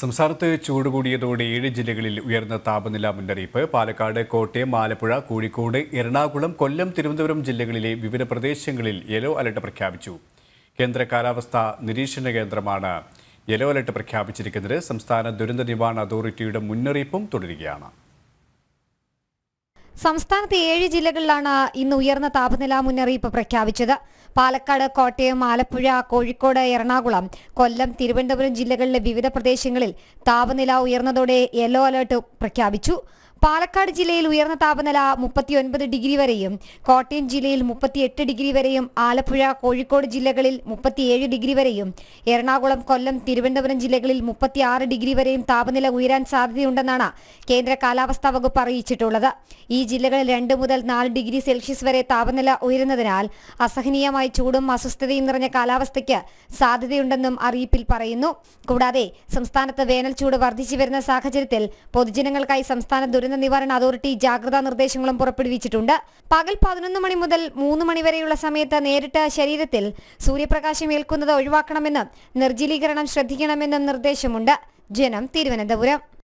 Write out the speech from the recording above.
സംസ്ഥാനത്ത് ചൂട് കൂടിയതോടെ ഏഴ് ജില്ലകളിൽ ഉയർന്ന താപനില മുന്നറിയിപ്പ് പാലക്കാട് കോട്ടയം ആലപ്പുഴ കോഴിക്കോട് എറണാകുളം കൊല്ലം തിരുവനന്തപുരം ജില്ലകളിലെ വിവിധ പ്രദേശങ്ങളിൽ യെല്ലോ അലർട്ട് പ്രഖ്യാപിച്ചു കേന്ദ്ര കാലാവസ്ഥാ നിരീക്ഷണ കേന്ദ്രമാണ് യെല്ലോ അലർട്ട് പ്രഖ്യാപിച്ചിരിക്കുന്നത് സംസ്ഥാന ദുരന്ത നിവാരണ അതോറിറ്റിയുടെ മുന്നറിയിപ്പും തുടരുകയാണ് സംസ്ഥാനത്തെ ഏഴ് ജില്ലകളിലാണ് ഇന്ന് ഉയർന്ന താപനില മുന്നറിയിപ്പ് പ്രഖ്യാപിച്ചത് പാലക്കാട് കോട്ടയം ആലപ്പുഴ കോഴിക്കോട് എറണാകുളം കൊല്ലം തിരുവനന്തപുരം ജില്ലകളിലെ വിവിധ പ്രദേശങ്ങളിൽ താപനില ഉയർന്നതോടെ യെല്ലോ അലർട്ട് പ്രഖ്യാപിച്ചു പാലക്കാട് ജില്ലയിൽ ഉയർന്ന താപനില മുപ്പത്തിയൊൻപത് ഡിഗ്രി വരെയും കോട്ടയം ജില്ലയിൽ മുപ്പത്തിയെട്ട് ഡിഗ്രി വരെയും ആലപ്പുഴ കോഴിക്കോട് ജില്ലകളിൽ മുപ്പത്തിയേഴ് ഡിഗ്രി വരെയും എറണാകുളം കൊല്ലം തിരുവനന്തപുരം ജില്ലകളിൽ മുപ്പത്തിയാറ് ഡിഗ്രി വരെയും താപനില ഉയരാൻ സാധ്യതയുണ്ടെന്നാണ് കേന്ദ്ര കാലാവസ്ഥാ വകുപ്പ് അറിയിച്ചിട്ടുള്ളത് ഈ ജില്ലകളിൽ രണ്ട് മുതൽ നാല് ഡിഗ്രി സെൽഷ്യസ് വരെ താപനില ഉയരുന്നതിനാൽ അസഹനീയമായ ചൂടും അസ്വസ്ഥതയും നിറഞ്ഞ കാലാവസ്ഥയ്ക്ക് സാധ്യതയുണ്ടെന്നും അറിയിപ്പിൽ പറയുന്നു കൂടാതെ സംസ്ഥാനത്ത് വേനൽ ചൂട് വർദ്ധിച്ചു വരുന്ന സാഹചര്യത്തിൽ പൊതുജനങ്ങൾക്കായി സംസ്ഥാന ദുരന്ത ദുരന്ത നിവാരണ അതോറിറ്റി ജാഗ്രതാ നിർദ്ദേശങ്ങളും പുറപ്പെടുവിച്ചിട്ടുണ്ട് പകൽ പതിനൊന്ന് മണി മുതൽ മൂന്ന് മണിവരെയുള്ള സമയത്ത് നേരിട്ട് ശരീരത്തിൽ സൂര്യപ്രകാശം ഏൽക്കുന്നത് ഒഴിവാക്കണമെന്നും നിർജ്ജലീകരണം ശ്രദ്ധിക്കണമെന്നും നിർദ്ദേശമുണ്ട് ജനം തിരുവനന്തപുരം